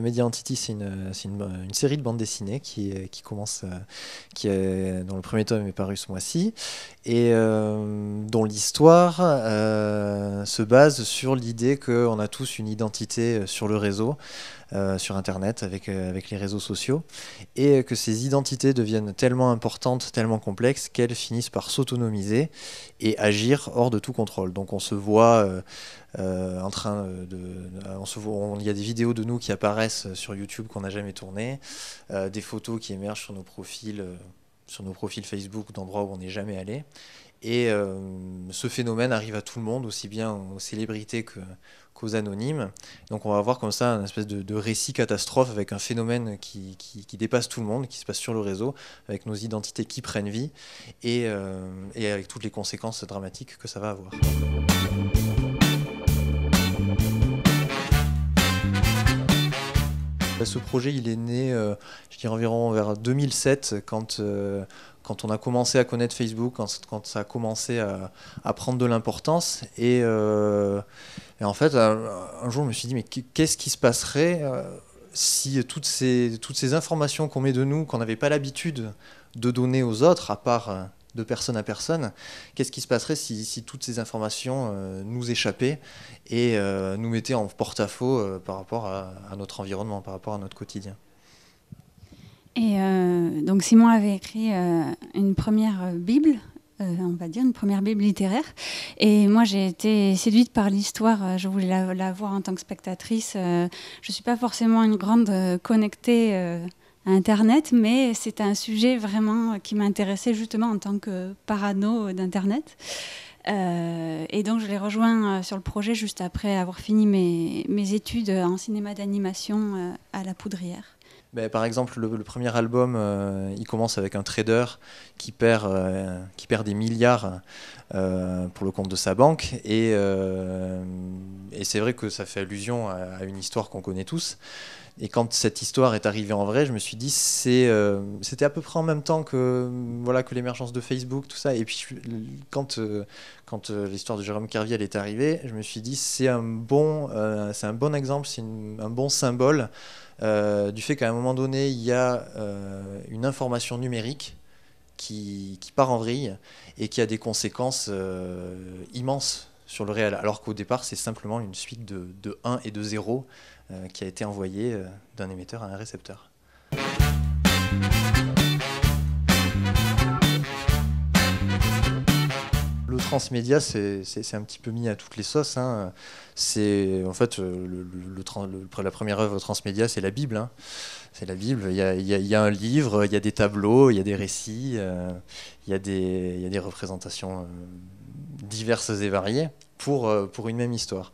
Media Entity, c'est euh, une, série de bandes dessinées qui, euh, qui commence, euh, qui est, dont le premier tome est paru ce mois-ci, et dont l'histoire se base sur l'idée qu'on a tous une identité sur le réseau. sur Internet, avec, avec les réseaux sociaux, et que ces identités deviennent tellement importantes, tellement complexes, qu'elles finissent par s'autonomiser et agir hors de tout contrôle. Donc on se voit euh, en train de. se il y a des vidéos de nous qui apparaissent sur YouTube qu'on n'a jamais tournées, euh, des photos qui émergent sur nos profils, euh, sur nos profils Facebook d'endroits où on n'est jamais allé. Et ce phénomène arrive à tout le monde, aussi bien aux célébrités que, qu'aux anonymes. Donc on va avoir comme ça un espèce de, récit catastrophe avec un phénomène qui, dépasse tout le monde, qui se passe sur le réseau, avec nos identités qui prennent vie et, et avec toutes les conséquences dramatiques que ça va avoir. Bah, ce projet, il est né, euh, je environ vers 2007, quand, euh, quand on a commencé à connaître Facebook, quand, ça a commencé à, prendre de l'importance. Et, euh, en fait, un, jour, je me suis dit, mais qu'est-ce qui se passerait si toutes ces, toutes ces informations qu'on met de nous, qu'on n'avait pas l'habitude de donner aux autres, à part de personne à personne, qu'est-ce qui se passerait si, toutes ces informations euh, nous échappaient et euh, nous mettaient en porte-à-faux euh, par rapport à, notre environnement, par rapport à notre quotidien Et donc Simon avait écrit une première Bible. on va dire une première Bible littéraire. Et moi, j'ai été séduite par l'histoire. Je voulais la, la, voir en tant que spectatrice. je ne suis pas forcément une grande connectée Internet, mais c'est un sujet vraiment qui m'intéressait justement en tant que parano d'Internet. Euh, et donc je l'ai rejoint euh, sur le projet juste après avoir fini mes, études en cinéma d'animation euh, à La Poudrière. Ben, par exemple, le, premier album, il commence avec un trader qui perd, qui perd des milliards pour le compte de sa banque. Et, c'est vrai que ça fait allusion à une histoire qu'on connaît tous. Et quand cette histoire est arrivée en vrai, je me suis dit, c'est, euh, c'était à peu près en même temps que, voilà, que l'émergence de Facebook, tout ça. Et puis, quand, euh, quand euh, l'histoire de Jérôme Carviel est arrivée, je me suis dit, c'est un, bon, c'est un bon exemple, c'est un bon symbole du fait qu'à un moment donné, il y a une information numérique qui, qui, part en vrille et qui a des conséquences immenses sur le réel, alors qu'au départ, c'est simplement une suite de, de 1 et de 0 euh, qui a été envoyée euh, d'un émetteur à un récepteur. Le transmédia, c'est un petit peu mis à toutes les sauces. Hein. C'est en fait euh, le, la première œuvre transmédia, c'est la Bible. Hein. C'est la Bible. Il y, a, un livre, il y a des tableaux, il y a des récits, il, y des, il, y a des, représentations diverses et variées pour, euh, pour une même histoire.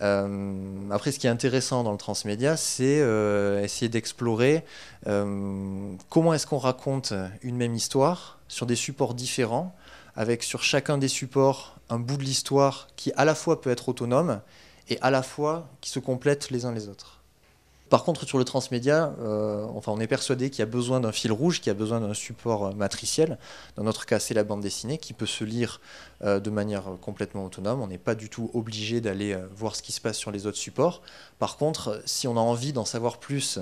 Euh, après, ce qui est intéressant dans le transmédia, c'est euh, essayer d'explorer comment est-ce qu'on raconte une même histoire sur des supports différents, avec sur chacun des supports un bout de l'histoire qui à la fois peut être autonome et à la fois qui se complète les uns les autres. Par contre, sur le transmédia, euh, enfin, on est persuadé qu'il y a besoin d'un fil rouge, qu'il y a besoin d'un support euh, matriciel. Dans notre cas, c'est la bande dessinée qui peut se lire euh, de manière complètement autonome. On n'est pas du tout obligé d'aller voir ce qui se passe sur les autres supports. Par contre, si on a envie d'en savoir plus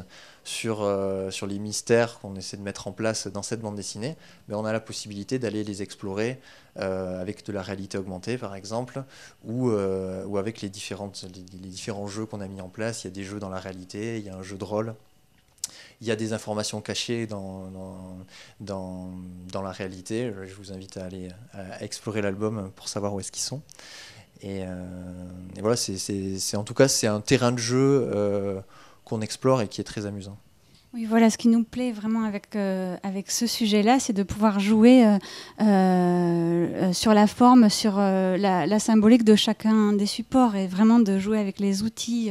sur, euh, sur les mystères qu'on essaie de mettre en place dans cette bande dessinée, mais on a la possibilité d'aller les explorer euh, avec de la réalité augmentée, par exemple, ou, euh, ou avec les, différentes, les, différents jeux qu'on a mis en place. Il y a des jeux dans la réalité, il y a un jeu de rôle il y a des informations cachées dans, dans, dans, la réalité. Je vous invite à aller à explorer l'album pour savoir où est-ce qu'ils sont. Et, voilà, c'est en tout cas c'est un terrain de jeu qu'on explore et qui est très amusant. Oui, voilà, ce qui nous plaît vraiment avec, euh, avec ce sujet-là, c'est de pouvoir jouer euh, euh, sur la forme, sur la, symbolique de chacun des supports et vraiment de jouer avec les outils,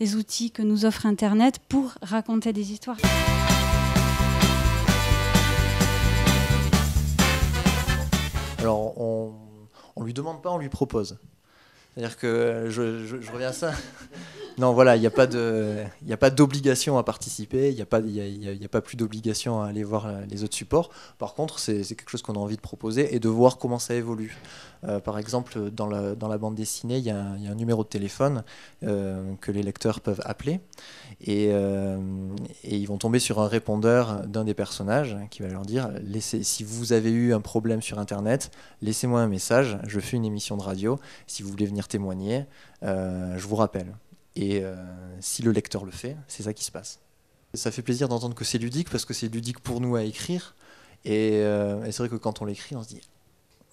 les outils que nous offre Internet pour raconter des histoires. Alors, on ne lui demande pas, on lui propose. C'est-à-dire que je reviens à ça. Non, voilà, il n'y a pas d'obligation à participer, il n'y a, pas, y a, pas plus d'obligation à aller voir euh, les autres supports. Par contre, c'est quelque chose qu'on a envie de proposer et de voir comment ça évolue. Euh, par exemple, dans la, bande dessinée, il y, a un numéro de téléphone euh, que les lecteurs peuvent appeler et, ils vont tomber sur un répondeur d'un des personnages qui va leur dire laissez, si vous avez eu un problème sur Internet, laissez-moi un message, je fais une émission de radio, si vous voulez venir témoigner, je vous rappelle. Et euh, si le lecteur le fait, c'est ça qui se passe. ça fait plaisir d'entendre que c'est ludique parce que c'est ludique pour nous à écrire. Et, euh, c'est vrai que quand on l'écrit, on se dit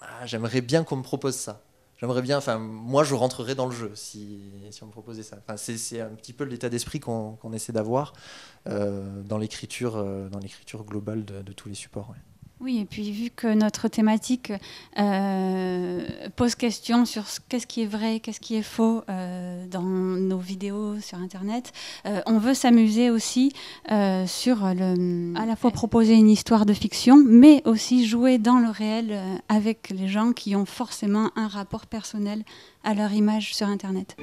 ah, j'aimerais bien qu'on me propose ça. J'aimerais bien, enfin, moi je rentrerais dans le jeu si, on me proposait ça. c'est un petit peu l'état d'esprit qu'on essaie d'avoir euh, dans l'écriture euh, globale de, tous les supports. Oui, et puis vu que notre thématique euh, pose question sur qu'est-ce qui est vrai, qu'est-ce qui est faux euh, dans nos vidéos sur Internet, euh, on veut s'amuser aussi sur à la fois proposer une histoire de fiction, mais aussi jouer dans le réel avec les gens qui ont forcément un rapport personnel à leur image sur Internet.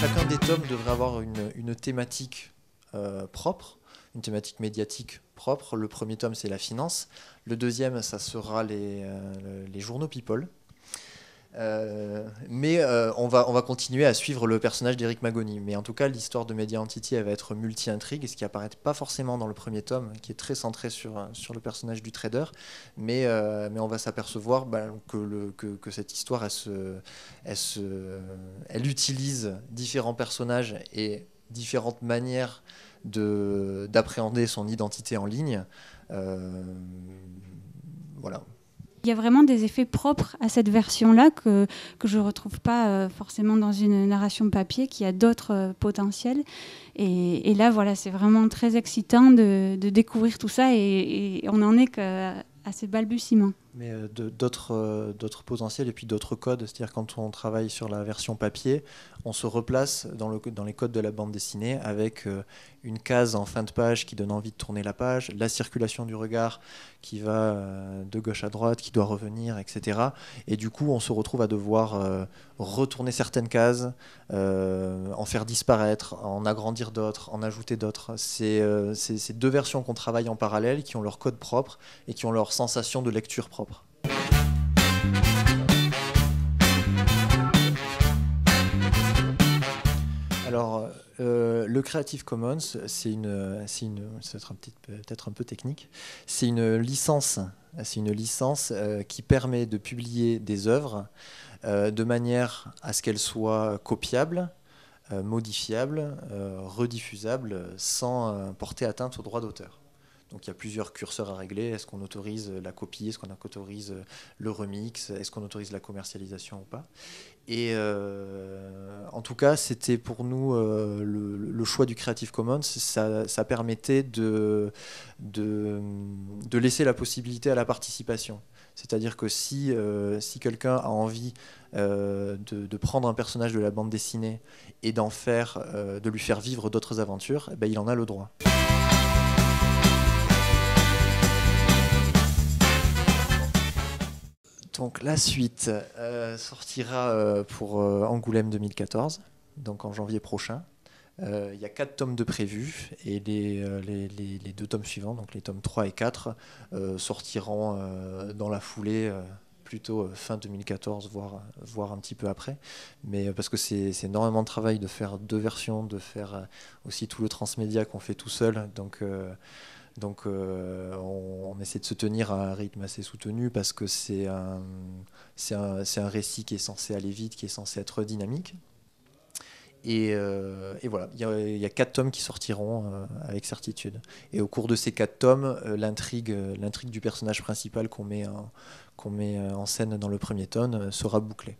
chacun des tomes devrait avoir une, thématique euh, propre, une thématique médiatique propre. Le premier tome, c'est la finance. Le deuxième, ça sera les, euh, les journaux People. Euh, mais euh, on, va, on va continuer à suivre le personnage d'Eric Magoni. Mais en tout cas, l'histoire de Media Entity, elle va être multi-intrigue, ce qui apparaît pas forcément dans le premier tome, qui est très centré sur, sur le personnage du trader. Mais, euh, mais on va s'apercevoir bah, que, le, que, que, cette histoire, elle, se, elle, elle utilise différents personnages et différentes manières d'appréhender son identité en ligne. voilà. Il y a vraiment des effets propres à cette version-là que, que je ne retrouve pas euh, forcément dans une narration papier qui a d'autres euh, potentiels. Et, là, voilà, c'est vraiment très excitant de, découvrir tout ça et, on n'en est qu'à euh, à ces balbutiements mais euh, d'autres euh, d'autres potentiels et puis d'autres codes. C'est-à-dire quand on travaille sur la version papier, on se replace dans, le, dans les codes de la bande dessinée avec euh, une case en fin de page qui donne envie de tourner la page, la circulation du regard qui va de gauche à droite, qui doit revenir, etc. Et du coup, on se retrouve à devoir retourner certaines cases, en faire disparaître, en agrandir d'autres, en ajouter d'autres. C'est ces deux versions qu'on travaille en parallèle qui ont leur code propre et qui ont leur sensation de lecture propre. Alors, euh, le Creative Commons, c'est une, peut-être un peu technique, c'est une licence, c'est une licence euh, qui permet de publier des œuvres euh, de manière à ce qu'elles soient copiables, modifiables, rediffusables, sans porter atteinte aux droits d'auteur. Donc il y a plusieurs curseurs à régler. Est-ce qu'on autorise la copie Est-ce qu'on autorise le remix Est-ce qu'on autorise la commercialisation ou pas Et euh, en tout cas, c'était pour nous euh, le, choix du Creative Commons. Ça, permettait de, de, laisser la possibilité à la participation. C'est-à-dire que si, euh, si quelqu'un a envie de, prendre un personnage de la bande dessinée et d'en faire, de lui faire vivre d'autres aventures, eh ben, il en a le droit. Donc la suite euh, sortira euh, pour euh, Angoulême 2014, donc en janvier prochain. Il y a quatre tomes de prévus et les, deux tomes suivants, donc les tomes 3 et 4, sortiront dans la foulée plutôt fin 2014, voire, un petit peu après. Mais parce que c'est énormément de travail de faire deux versions, de faire aussi tout le transmédia qu'on fait tout seul. Donc, donc euh, on, essaie de se tenir à un rythme assez soutenu parce que c'est un, récit qui est censé aller vite, qui est censé être dynamique. Et, euh, voilà, il y, a quatre tomes qui sortiront euh, avec certitude. Et au cours de ces quatre tomes, l'intrigue du personnage principal qu'on met, met, en scène dans le premier tome sera bouclée.